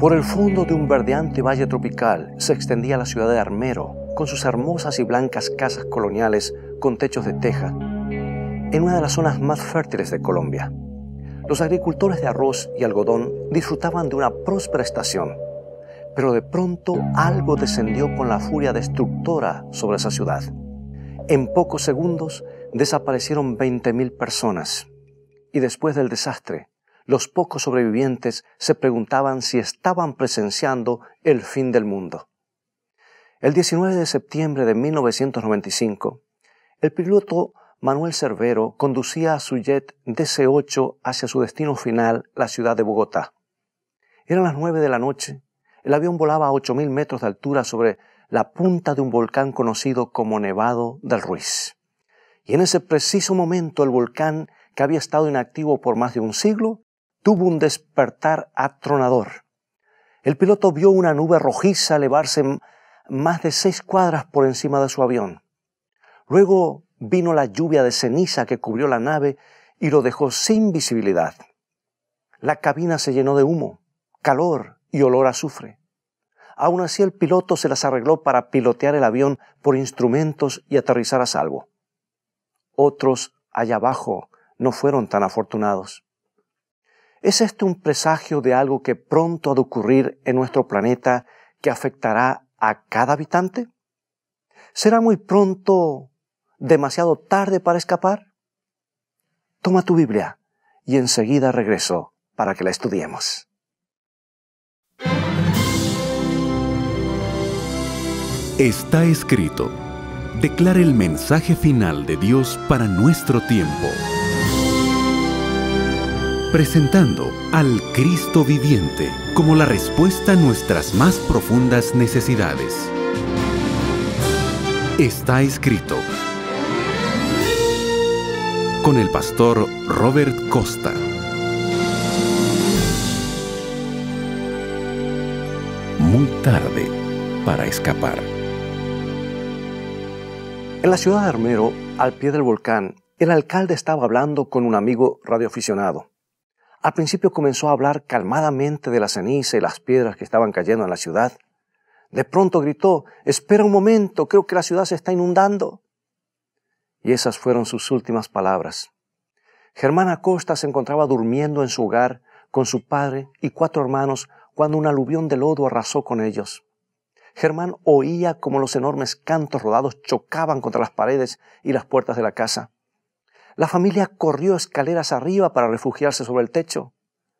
Por el fondo de un verdeante valle tropical se extendía la ciudad de Armero, con sus hermosas y blancas casas coloniales con techos de teja, en una de las zonas más fértiles de Colombia. Los agricultores de arroz y algodón disfrutaban de una próspera estación, pero de pronto algo descendió con la furia destructora sobre esa ciudad. En pocos segundos desaparecieron 20.000 personas y después del desastre los pocos sobrevivientes se preguntaban si estaban presenciando el fin del mundo. El 19 de septiembre de 1995, el piloto Manuel Cervero conducía a su jet DC-8 hacia su destino final, la ciudad de Bogotá. Eran las 9 de la noche, el avión volaba a 8.000 metros de altura sobre la punta de un volcán conocido como Nevado del Ruiz. Y en ese preciso momento el volcán, que había estado inactivo por más de un siglo, tuvo un despertar atronador. El piloto vio una nube rojiza elevarse más de seis cuadras por encima de su avión. Luego vino la lluvia de ceniza que cubrió la nave y lo dejó sin visibilidad. La cabina se llenó de humo, calor y olor a azufre. Aún así el piloto se las arregló para pilotear el avión por instrumentos y aterrizar a salvo. Otros allá abajo no fueron tan afortunados. ¿Es este un presagio de algo que pronto ha de ocurrir en nuestro planeta que afectará a cada habitante? ¿Será muy pronto demasiado tarde para escapar? Toma tu Biblia y enseguida regreso para que la estudiemos. Está escrito. Declara el mensaje final de Dios para nuestro tiempo presentando al Cristo viviente como la respuesta a nuestras más profundas necesidades. Está escrito con el pastor Robert Costa. Muy tarde para escapar. En la ciudad de Armero, al pie del volcán, el alcalde estaba hablando con un amigo radioaficionado. Al principio comenzó a hablar calmadamente de la ceniza y las piedras que estaban cayendo en la ciudad. De pronto gritó, espera un momento, creo que la ciudad se está inundando. Y esas fueron sus últimas palabras. Germán Acosta se encontraba durmiendo en su hogar con su padre y cuatro hermanos cuando un aluvión de lodo arrasó con ellos. Germán oía como los enormes cantos rodados chocaban contra las paredes y las puertas de la casa. La familia corrió escaleras arriba para refugiarse sobre el techo,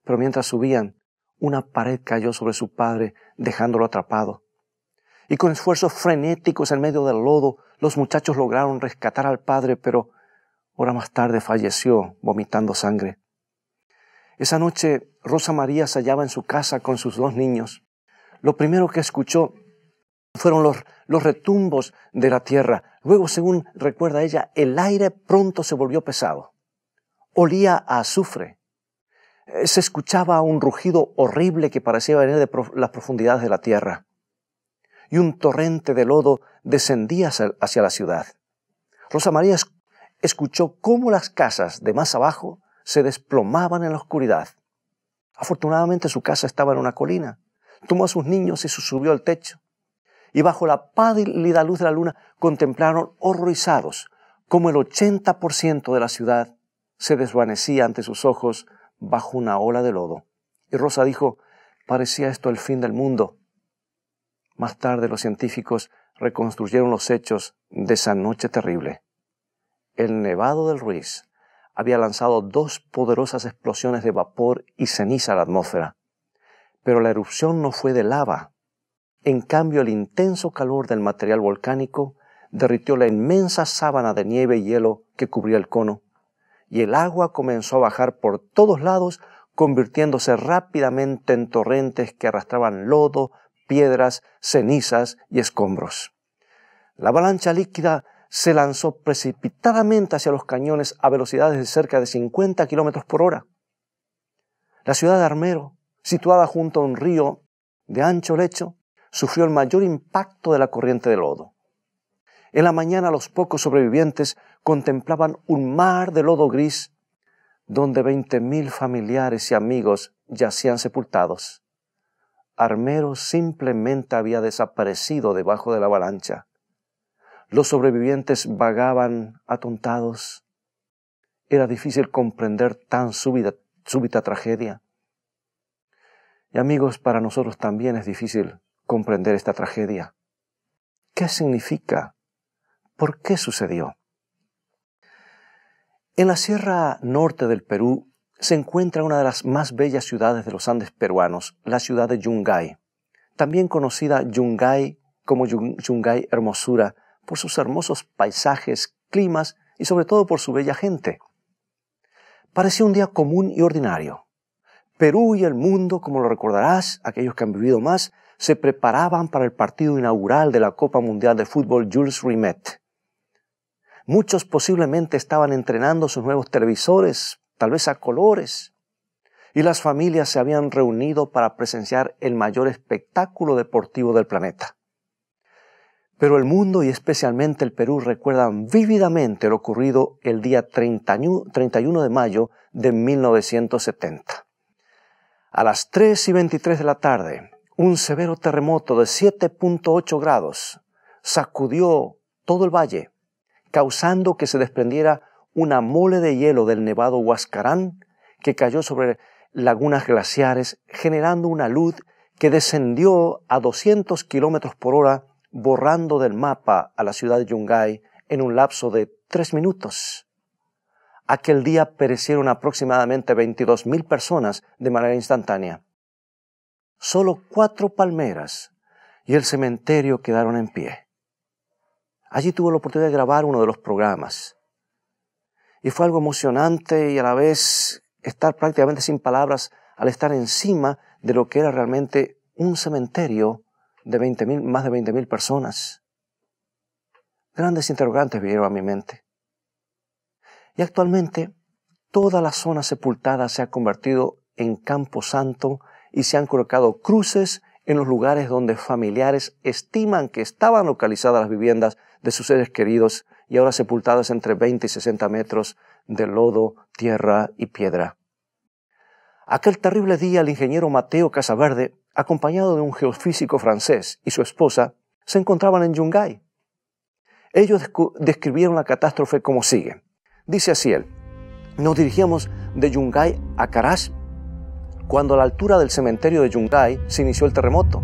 pero mientras subían, una pared cayó sobre su padre, dejándolo atrapado. Y con esfuerzos frenéticos en medio del lodo, los muchachos lograron rescatar al padre, pero hora más tarde falleció vomitando sangre. Esa noche Rosa María se hallaba en su casa con sus dos niños. Lo primero que escuchó fueron los, los retumbos de la tierra, Luego, según recuerda ella, el aire pronto se volvió pesado. Olía a azufre. Eh, se escuchaba un rugido horrible que parecía venir de las profundidades de la tierra. Y un torrente de lodo descendía hacia la ciudad. Rosa María escuchó cómo las casas de más abajo se desplomaban en la oscuridad. Afortunadamente su casa estaba en una colina. Tomó a sus niños y se subió al techo y bajo la pálida luz de la luna contemplaron horrorizados cómo el 80% de la ciudad se desvanecía ante sus ojos bajo una ola de lodo. Y Rosa dijo, parecía esto el fin del mundo. Más tarde los científicos reconstruyeron los hechos de esa noche terrible. El nevado del Ruiz había lanzado dos poderosas explosiones de vapor y ceniza a la atmósfera, pero la erupción no fue de lava, en cambio, el intenso calor del material volcánico derritió la inmensa sábana de nieve y hielo que cubría el cono, y el agua comenzó a bajar por todos lados, convirtiéndose rápidamente en torrentes que arrastraban lodo, piedras, cenizas y escombros. La avalancha líquida se lanzó precipitadamente hacia los cañones a velocidades de cerca de 50 kilómetros por hora. La ciudad de Armero, situada junto a un río de ancho lecho, sufrió el mayor impacto de la corriente de lodo. En la mañana los pocos sobrevivientes contemplaban un mar de lodo gris donde 20.000 familiares y amigos yacían sepultados. Armero simplemente había desaparecido debajo de la avalancha. Los sobrevivientes vagaban atontados. Era difícil comprender tan súbita, súbita tragedia. Y amigos, para nosotros también es difícil comprender esta tragedia. ¿Qué significa? ¿Por qué sucedió? En la sierra norte del Perú se encuentra una de las más bellas ciudades de los Andes peruanos, la ciudad de Yungay, también conocida Yungay como Yungay Hermosura por sus hermosos paisajes, climas y sobre todo por su bella gente. Parecía un día común y ordinario. Perú y el mundo, como lo recordarás, aquellos que han vivido más, se preparaban para el partido inaugural de la Copa Mundial de Fútbol Jules Rimet. Muchos posiblemente estaban entrenando sus nuevos televisores, tal vez a colores, y las familias se habían reunido para presenciar el mayor espectáculo deportivo del planeta. Pero el mundo y especialmente el Perú recuerdan vívidamente lo ocurrido el día 31 de mayo de 1970. A las 3 y 23 de la tarde, un severo terremoto de 7.8 grados sacudió todo el valle, causando que se desprendiera una mole de hielo del nevado Huascarán que cayó sobre lagunas glaciares, generando una luz que descendió a 200 kilómetros por hora, borrando del mapa a la ciudad de Yungay en un lapso de tres minutos. Aquel día perecieron aproximadamente 22.000 personas de manera instantánea. Solo cuatro palmeras y el cementerio quedaron en pie. Allí tuve la oportunidad de grabar uno de los programas. Y fue algo emocionante y a la vez estar prácticamente sin palabras al estar encima de lo que era realmente un cementerio de más de 20.000 personas. Grandes interrogantes vinieron a mi mente. Y actualmente toda la zona sepultada se ha convertido en campo santo y se han colocado cruces en los lugares donde familiares estiman que estaban localizadas las viviendas de sus seres queridos y ahora sepultadas entre 20 y 60 metros de lodo, tierra y piedra. Aquel terrible día el ingeniero Mateo Casaverde, acompañado de un geofísico francés y su esposa, se encontraban en Yungay. Ellos describieron la catástrofe como sigue. Dice así él, nos dirigíamos de Yungay a Karash cuando a la altura del cementerio de Yungay se inició el terremoto.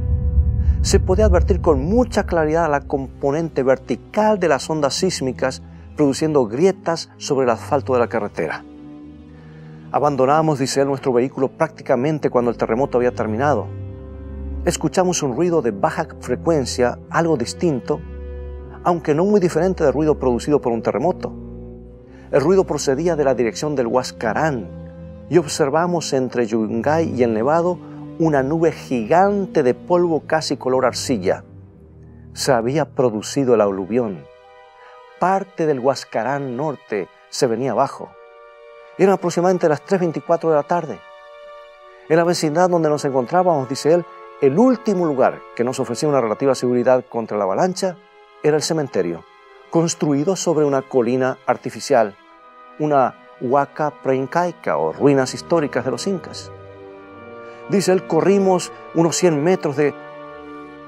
Se podía advertir con mucha claridad la componente vertical de las ondas sísmicas produciendo grietas sobre el asfalto de la carretera. Abandonamos, dice él, nuestro vehículo prácticamente cuando el terremoto había terminado. Escuchamos un ruido de baja frecuencia, algo distinto, aunque no muy diferente del ruido producido por un terremoto. El ruido procedía de la dirección del Huascarán, y observamos entre Yungay y el Nevado una nube gigante de polvo casi color arcilla. Se había producido el aluvión. Parte del Huascarán norte se venía abajo. Eran aproximadamente las 3.24 de la tarde. En la vecindad donde nos encontrábamos, dice él, el último lugar que nos ofrecía una relativa seguridad contra la avalancha era el cementerio, construido sobre una colina artificial, una Huaca preincaica o ruinas históricas de los incas. Dice él, corrimos unos 100 metros de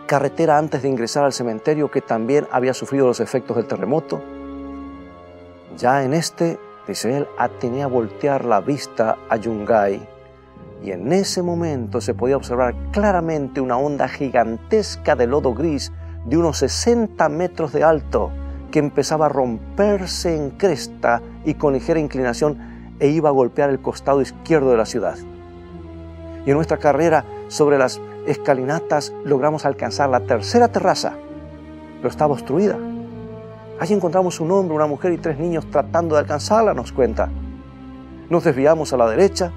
carretera antes de ingresar al cementerio que también había sufrido los efectos del terremoto. Ya en este, dice él, tenía voltear la vista a Yungay y en ese momento se podía observar claramente una onda gigantesca de lodo gris de unos 60 metros de alto que empezaba a romperse en cresta y con ligera inclinación e iba a golpear el costado izquierdo de la ciudad. Y en nuestra carrera sobre las escalinatas logramos alcanzar la tercera terraza, pero estaba obstruida. Allí encontramos un hombre, una mujer y tres niños tratando de alcanzarla, nos cuenta. Nos desviamos a la derecha,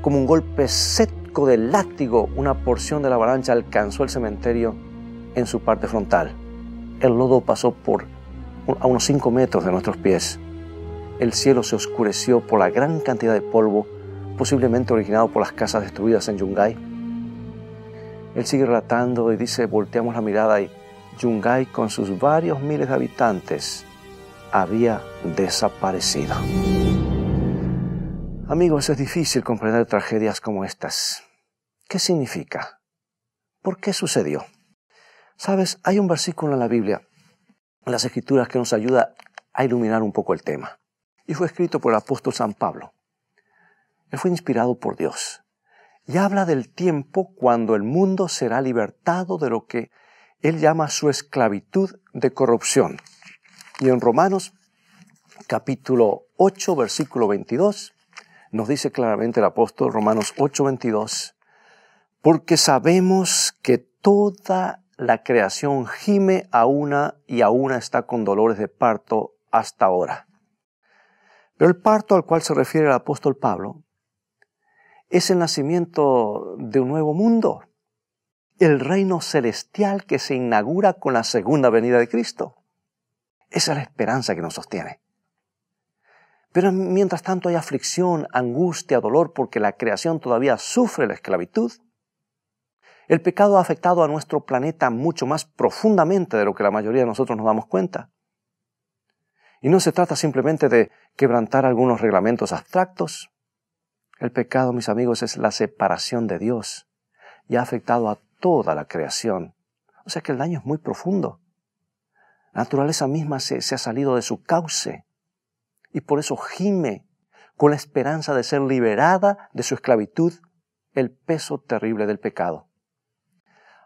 como un golpe seco de látigo, una porción de la avalancha alcanzó el cementerio en su parte frontal. El lodo pasó por a unos 5 metros de nuestros pies el cielo se oscureció por la gran cantidad de polvo, posiblemente originado por las casas destruidas en Yungay. Él sigue relatando y dice, volteamos la mirada y Yungay con sus varios miles de habitantes había desaparecido. Amigos, es difícil comprender tragedias como estas. ¿Qué significa? ¿Por qué sucedió? Sabes, hay un versículo en la Biblia, en las Escrituras, que nos ayuda a iluminar un poco el tema y fue escrito por el apóstol San Pablo. Él fue inspirado por Dios y habla del tiempo cuando el mundo será libertado de lo que él llama su esclavitud de corrupción. Y en Romanos capítulo 8, versículo 22, nos dice claramente el apóstol Romanos 8, 22, porque sabemos que toda la creación gime a una y a una está con dolores de parto hasta ahora. Pero el parto al cual se refiere el apóstol Pablo es el nacimiento de un nuevo mundo, el reino celestial que se inaugura con la segunda venida de Cristo. Esa es la esperanza que nos sostiene. Pero mientras tanto hay aflicción, angustia, dolor, porque la creación todavía sufre la esclavitud. El pecado ha afectado a nuestro planeta mucho más profundamente de lo que la mayoría de nosotros nos damos cuenta. Y no se trata simplemente de quebrantar algunos reglamentos abstractos. El pecado, mis amigos, es la separación de Dios y ha afectado a toda la creación. O sea que el daño es muy profundo. La naturaleza misma se, se ha salido de su cauce y por eso gime con la esperanza de ser liberada de su esclavitud, el peso terrible del pecado.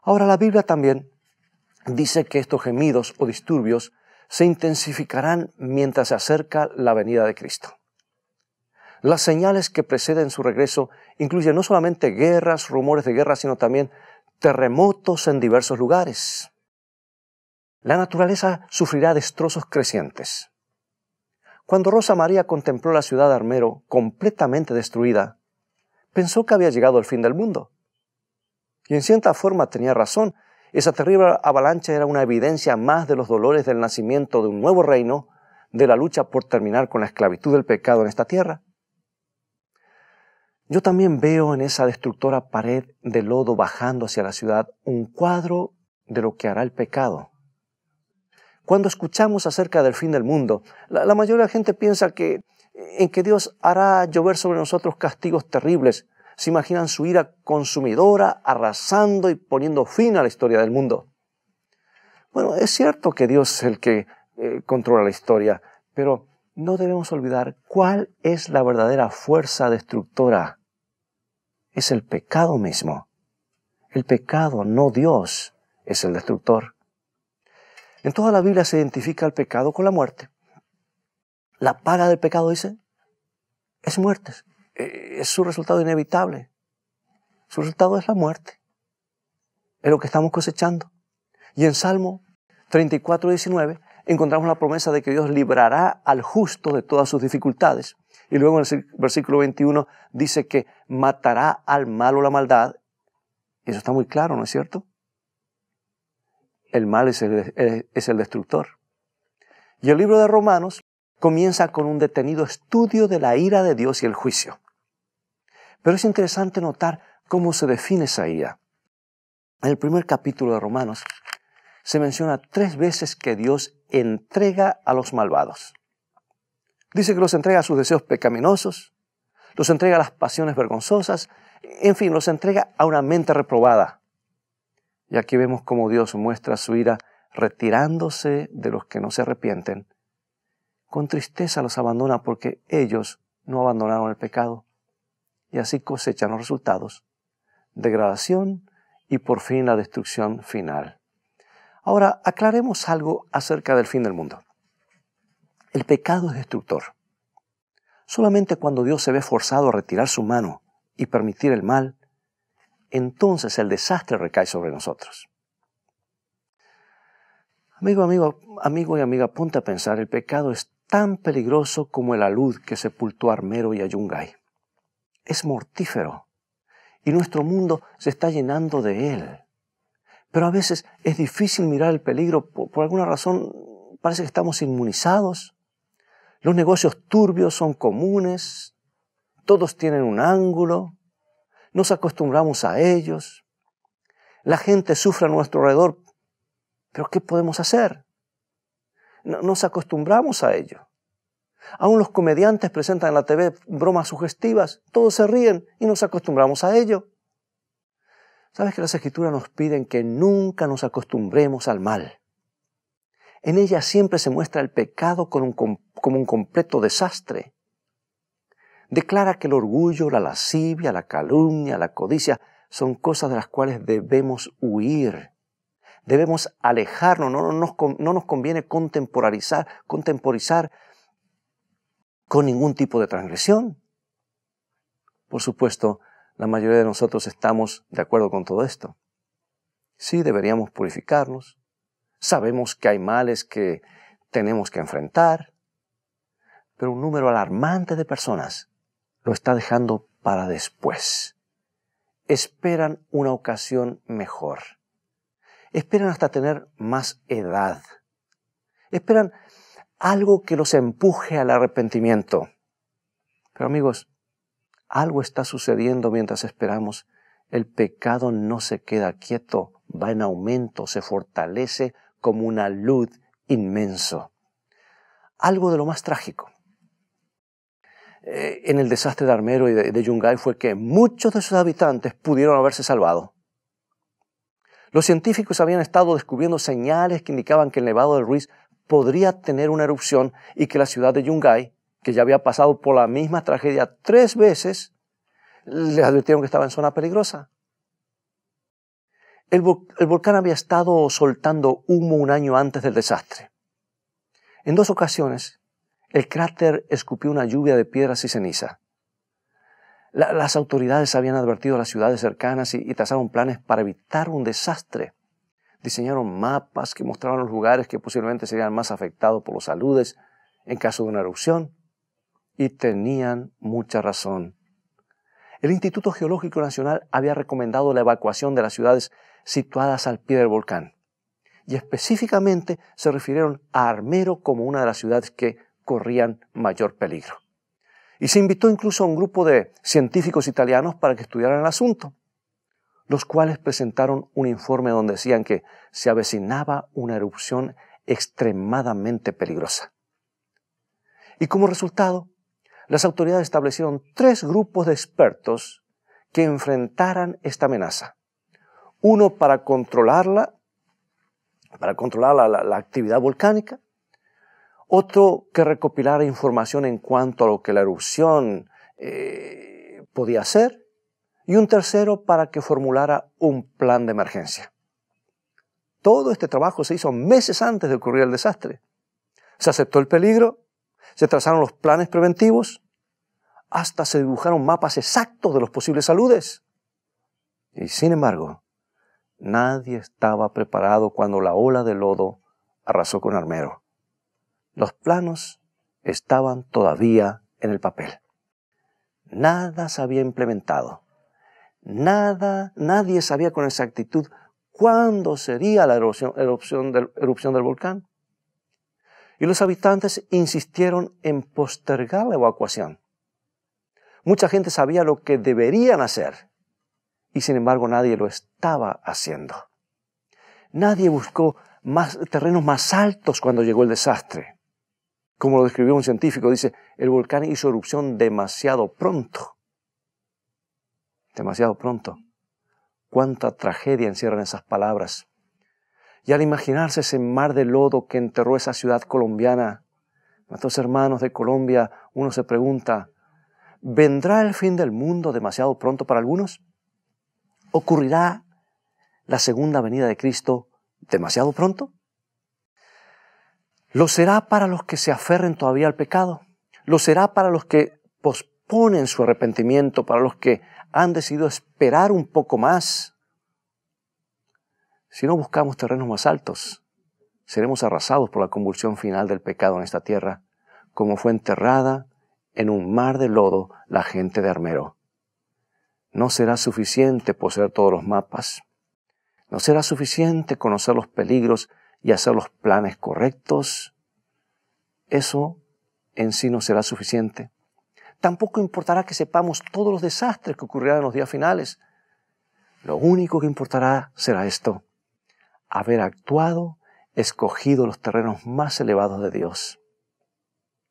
Ahora la Biblia también dice que estos gemidos o disturbios se intensificarán mientras se acerca la venida de Cristo. Las señales que preceden su regreso incluyen no solamente guerras, rumores de guerra, sino también terremotos en diversos lugares. La naturaleza sufrirá destrozos crecientes. Cuando Rosa María contempló la ciudad de Armero completamente destruida, pensó que había llegado el fin del mundo. Y en cierta forma tenía razón, esa terrible avalancha era una evidencia más de los dolores del nacimiento de un nuevo reino, de la lucha por terminar con la esclavitud del pecado en esta tierra. Yo también veo en esa destructora pared de lodo bajando hacia la ciudad un cuadro de lo que hará el pecado. Cuando escuchamos acerca del fin del mundo, la, mayoría de la gente piensa que en que Dios hará llover sobre nosotros castigos terribles, se imaginan su ira consumidora arrasando y poniendo fin a la historia del mundo. Bueno, es cierto que Dios es el que eh, controla la historia, pero no debemos olvidar cuál es la verdadera fuerza destructora. Es el pecado mismo. El pecado, no Dios, es el destructor. En toda la Biblia se identifica el pecado con la muerte. La paga del pecado, dice, es muerte. Eh, es su resultado inevitable. Su resultado es la muerte. Es lo que estamos cosechando. Y en Salmo 34, 19 encontramos la promesa de que Dios librará al justo de todas sus dificultades. Y luego en el versículo 21 dice que matará al malo la maldad. Eso está muy claro, ¿no es cierto? El mal es es el destructor. Y el libro de Romanos comienza con un detenido estudio de la ira de Dios y el juicio. Pero es interesante notar cómo se define esa ira. En el primer capítulo de Romanos se menciona tres veces que Dios entrega a los malvados. Dice que los entrega a sus deseos pecaminosos, los entrega a las pasiones vergonzosas, en fin, los entrega a una mente reprobada. Y aquí vemos cómo Dios muestra su ira retirándose de los que no se arrepienten. Con tristeza los abandona porque ellos no abandonaron el pecado y así cosechan los resultados, degradación y por fin la destrucción final. Ahora, aclaremos algo acerca del fin del mundo. El pecado es destructor. Solamente cuando Dios se ve forzado a retirar su mano y permitir el mal, entonces el desastre recae sobre nosotros. Amigo, amigo, amigo y amiga, ponte a pensar, el pecado es tan peligroso como el alud que sepultó a Armero y a es mortífero y nuestro mundo se está llenando de él. Pero a veces es difícil mirar el peligro, por, alguna razón parece que estamos inmunizados, los negocios turbios son comunes, todos tienen un ángulo, nos acostumbramos a ellos, la gente sufre a nuestro alrededor, pero ¿qué podemos hacer? nos acostumbramos a ello. Aún los comediantes presentan en la TV bromas sugestivas, todos se ríen y nos acostumbramos a ello. Sabes que las escrituras nos piden que nunca nos acostumbremos al mal. En ella siempre se muestra el pecado como un, completo desastre. Declara que el orgullo, la lascivia, la calumnia, la codicia son cosas de las cuales debemos huir debemos alejarnos, no nos, conviene contemporizar, contemporizar con ningún tipo de transgresión. Por supuesto, la mayoría de nosotros estamos de acuerdo con todo esto. Sí, deberíamos purificarnos. Sabemos que hay males que tenemos que enfrentar. Pero un número alarmante de personas lo está dejando para después. Esperan una ocasión mejor. Esperan hasta tener más edad. Esperan algo que los empuje al arrepentimiento. Pero amigos, algo está sucediendo mientras esperamos. El pecado no se queda quieto, va en aumento, se fortalece como una luz inmenso. Algo de lo más trágico. Eh, en el desastre de Armero y de, de Yungay fue que muchos de sus habitantes pudieron haberse salvado. Los científicos habían estado descubriendo señales que indicaban que el nevado del Ruiz podría tener una erupción y que la ciudad de Yungay, que ya había pasado por la misma tragedia tres veces, le advirtieron que estaba en zona peligrosa. El, volcán había estado soltando humo un año antes del desastre. En dos ocasiones, el cráter escupió una lluvia de piedras y ceniza. las autoridades habían advertido a las ciudades cercanas y, y trazaron planes para evitar un desastre diseñaron mapas que mostraban los lugares que posiblemente serían más afectados por los saludes en caso de una erupción. Y tenían mucha razón. El Instituto Geológico Nacional había recomendado la evacuación de las ciudades situadas al pie del volcán. Y específicamente se refirieron a Armero como una de las ciudades que corrían mayor peligro. Y se invitó incluso a un grupo de científicos italianos para que estudiaran el asunto los cuales presentaron un informe donde decían que se avecinaba una erupción extremadamente peligrosa. Y como resultado, las autoridades establecieron tres grupos de expertos que enfrentaran esta amenaza. Uno para controlarla, para controlar la, actividad volcánica, otro que recopilara información en cuanto a lo que la erupción eh, podía hacer, y un tercero para que formulara un plan de emergencia. Todo este trabajo se hizo meses antes de ocurrir el desastre. Se aceptó el peligro, se trazaron los planes preventivos, hasta se dibujaron mapas exactos de los posibles saludes. Y sin embargo, nadie estaba preparado cuando la ola de lodo arrasó con Armero. Los planos estaban todavía en el papel. Nada se había implementado. Nada, nadie sabía con exactitud cuándo sería la erupción, del, volcán. Y los habitantes insistieron en postergar la evacuación. Mucha gente sabía lo que deberían hacer y sin embargo nadie lo estaba haciendo. Nadie buscó terrenos más altos cuando llegó el desastre. Como lo describió un científico, dice, el volcán hizo erupción demasiado pronto demasiado pronto. Cuánta tragedia encierran esas palabras. Y al imaginarse ese mar de lodo que enterró esa ciudad colombiana, nuestros hermanos de Colombia, uno se pregunta, ¿vendrá el fin del mundo demasiado pronto para algunos? ¿Ocurrirá la segunda venida de Cristo demasiado pronto? Lo será para los que se aferren todavía al pecado. Lo será para los que posponen su arrepentimiento, para los que han decidido esperar un poco más. Si no buscamos terrenos más altos, seremos arrasados por la convulsión final del pecado en esta tierra, como fue enterrada en un mar de lodo la gente de Armero. No será suficiente poseer todos los mapas. No será suficiente conocer los peligros y hacer los planes correctos. Eso en sí no será suficiente. Tampoco importará que sepamos todos los desastres que ocurrirán en los días finales. Lo único que importará será esto, haber actuado, escogido los terrenos más elevados de Dios.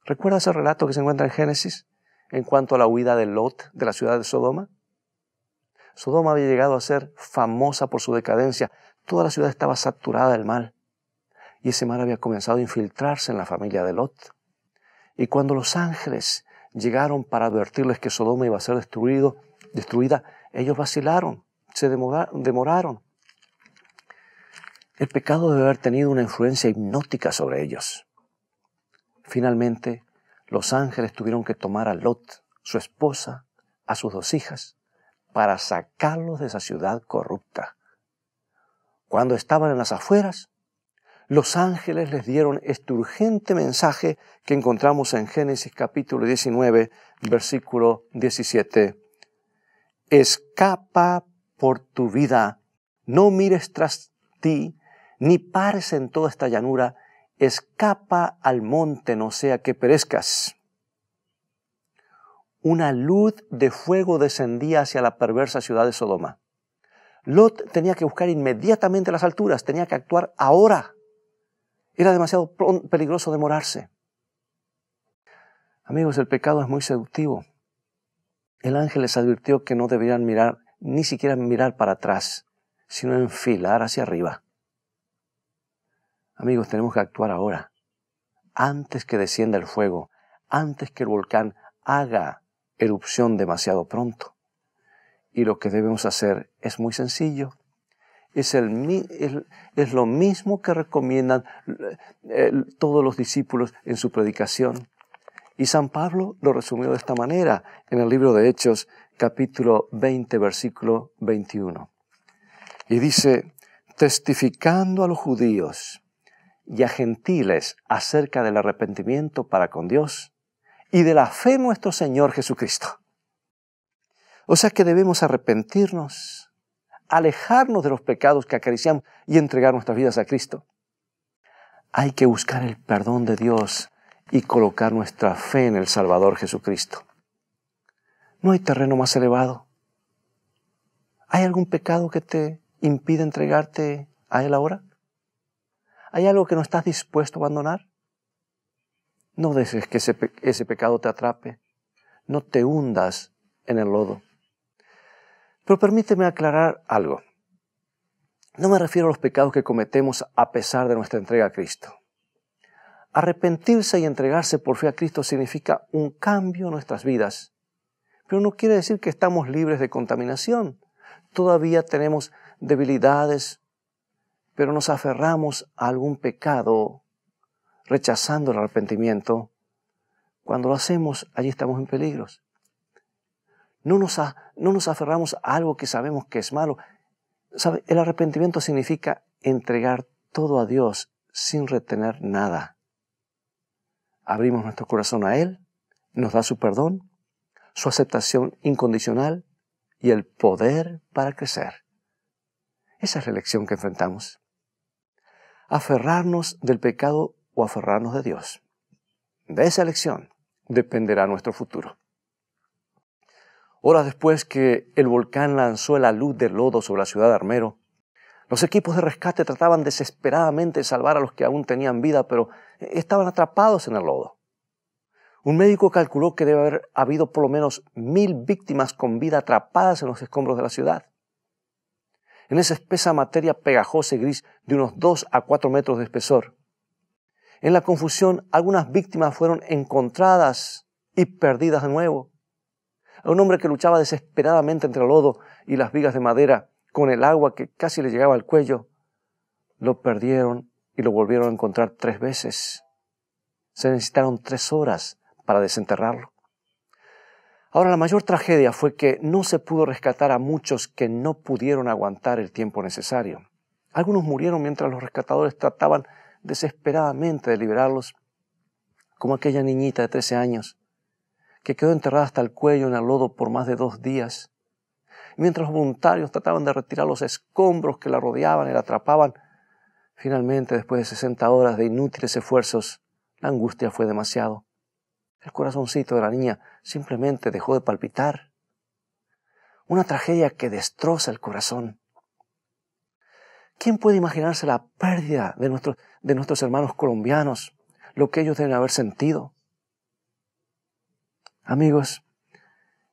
¿Recuerda ese relato que se encuentra en Génesis en cuanto a la huida de Lot de la ciudad de Sodoma? Sodoma había llegado a ser famosa por su decadencia. Toda la ciudad estaba saturada del mal. Y ese mal había comenzado a infiltrarse en la familia de Lot. Y cuando los ángeles llegaron para advertirles que Sodoma iba a ser destruido, destruida, ellos vacilaron, se demoraron. El pecado debe haber tenido una influencia hipnótica sobre ellos. Finalmente, los ángeles tuvieron que tomar a Lot, su esposa, a sus dos hijas, para sacarlos de esa ciudad corrupta. Cuando estaban en las afueras, los ángeles les dieron este urgente mensaje que encontramos en Génesis capítulo 19, versículo 17. Escapa por tu vida, no mires tras ti, ni pares en toda esta llanura, escapa al monte, no sea que perezcas. Una luz de fuego descendía hacia la perversa ciudad de Sodoma. Lot tenía que buscar inmediatamente las alturas, tenía que actuar ahora. Era demasiado peligroso demorarse. Amigos, el pecado es muy seductivo. El ángel les advirtió que no deberían mirar, ni siquiera mirar para atrás, sino enfilar hacia arriba. Amigos, tenemos que actuar ahora, antes que descienda el fuego, antes que el volcán haga erupción demasiado pronto. Y lo que debemos hacer es muy sencillo. Es, lo mismo que recomiendan eh, todos los discípulos en su predicación. Y San Pablo lo resumió de esta manera en el libro de Hechos capítulo 20 versículo 21. Y dice, testificando a los judíos y a gentiles acerca del arrepentimiento para con Dios y de la fe nuestro Señor Jesucristo. O sea que debemos arrepentirnos alejarnos de los pecados que acariciamos y entregar nuestras vidas a Cristo. Hay que buscar el perdón de Dios y colocar nuestra fe en el Salvador Jesucristo. No hay terreno más elevado. ¿Hay algún pecado que te impide entregarte a Él ahora? ¿Hay algo que no estás dispuesto a abandonar? No dejes que ese, pecado te atrape. No te hundas en el lodo. Pero permíteme aclarar algo. No me refiero a los pecados que cometemos a pesar de nuestra entrega a Cristo. Arrepentirse y entregarse por fe a Cristo significa un cambio en nuestras vidas, pero no quiere decir que estamos libres de contaminación. Todavía tenemos debilidades, pero nos aferramos a algún pecado, rechazando el arrepentimiento. Cuando lo hacemos, allí estamos en peligros. No nos, aferramos a algo que sabemos que es malo. El arrepentimiento significa entregar todo a Dios sin retener nada. Abrimos nuestro corazón a Él, nos da su perdón, su aceptación incondicional y el poder para crecer. Esa es la elección que enfrentamos. Aferrarnos del pecado o aferrarnos de Dios. De esa elección dependerá nuestro futuro. Horas después que el volcán lanzó la luz de lodo sobre la ciudad de Armero, los equipos de rescate trataban desesperadamente de salvar a los que aún tenían vida, pero estaban atrapados en el lodo. Un médico calculó que debe haber habido por lo menos mil víctimas con vida atrapadas en los escombros de la ciudad. En esa espesa materia pegajosa y gris de unos 2 a 4 metros de espesor. En la confusión, algunas víctimas fueron encontradas y perdidas de nuevo a un hombre que luchaba desesperadamente entre el lodo y las vigas de madera, con el agua que casi le llegaba al cuello. Lo perdieron y lo volvieron a encontrar tres veces. Se necesitaron tres horas para desenterrarlo. Ahora, la mayor tragedia fue que no se pudo rescatar a muchos que no pudieron aguantar el tiempo necesario. Algunos murieron mientras los rescatadores trataban desesperadamente de liberarlos, como aquella niñita de 13 años que quedó enterrada hasta el cuello en el lodo por más de dos días. Mientras los voluntarios trataban de retirar los escombros que la rodeaban y la atrapaban, finalmente, después de 60 horas de inútiles esfuerzos, la angustia fue demasiado. El corazoncito de la niña simplemente dejó de palpitar. Una tragedia que destroza el corazón. ¿Quién puede imaginarse la pérdida de, de nuestros hermanos colombianos, lo que ellos deben haber sentido? Amigos,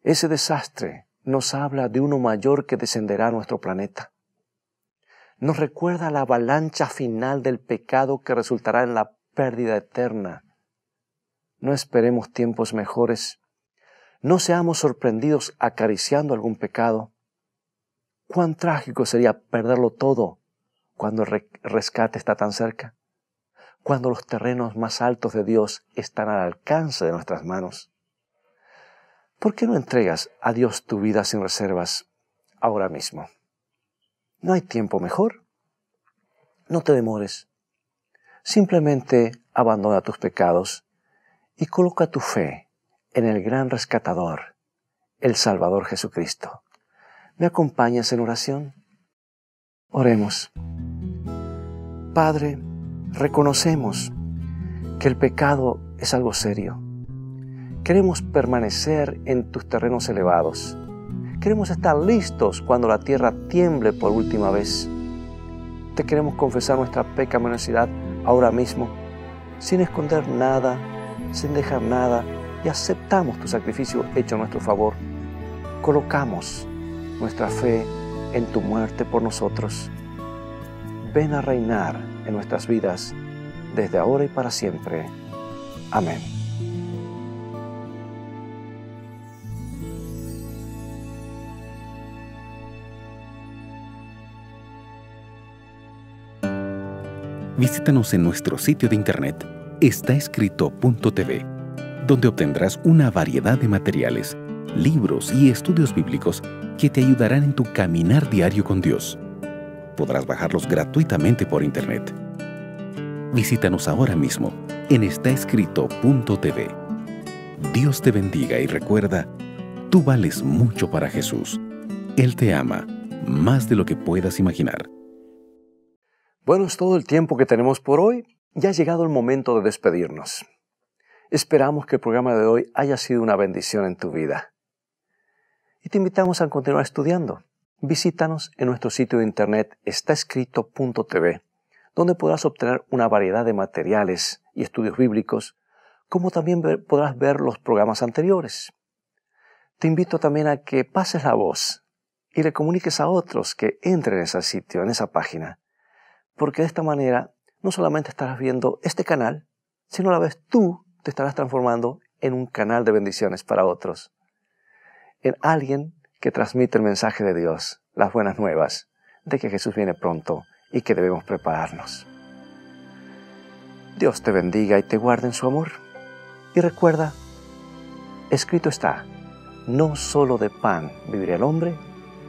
ese desastre nos habla de uno mayor que descenderá a nuestro planeta. Nos recuerda la avalancha final del pecado que resultará en la pérdida eterna. No esperemos tiempos mejores. No seamos sorprendidos acariciando algún pecado. Cuán trágico sería perderlo todo cuando el rescate está tan cerca, cuando los terrenos más altos de Dios están al alcance de nuestras manos. ¿Por qué no entregas a Dios tu vida sin reservas ahora mismo? No hay tiempo mejor. No te demores. Simplemente abandona tus pecados y coloca tu fe en el gran rescatador, el Salvador Jesucristo. ¿Me acompañas en oración? Oremos. Padre, reconocemos que el pecado es algo serio Queremos permanecer en tus terrenos elevados. Queremos estar listos cuando la tierra tiemble por última vez. Te queremos confesar nuestra pecaminosidad ahora mismo, sin esconder nada, sin dejar nada, y aceptamos tu sacrificio hecho a nuestro favor. Colocamos nuestra fe en tu muerte por nosotros. Ven a reinar en nuestras vidas desde ahora y para siempre. Amén. visítanos en nuestro sitio de internet estáescrito.tv, donde obtendrás una variedad de materiales, libros y estudios bíblicos que te ayudarán en tu caminar diario con Dios. Podrás bajarlos gratuitamente por internet. Visítanos ahora mismo en estáescrito.tv. Dios te bendiga y recuerda, tú vales mucho para Jesús. Él te ama más de lo que puedas imaginar. Bueno, es todo el tiempo que tenemos por hoy. Ya ha llegado el momento de despedirnos. Esperamos que el programa de hoy haya sido una bendición en tu vida. Y te invitamos a continuar estudiando. Visítanos en nuestro sitio de internet estáescrito.tv, donde podrás obtener una variedad de materiales y estudios bíblicos, como también podrás ver los programas anteriores. Te invito también a que pases la voz y le comuniques a otros que entren en ese sitio, en esa página, porque de esta manera no solamente estarás viendo este canal, sino a la vez tú te estarás transformando en un canal de bendiciones para otros, en alguien que transmite el mensaje de Dios, las buenas nuevas, de que Jesús viene pronto y que debemos prepararnos. Dios te bendiga y te guarde en su amor. Y recuerda, escrito está, no solo de pan vivirá el hombre,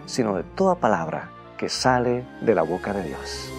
sino de toda palabra que sale de la boca de Dios.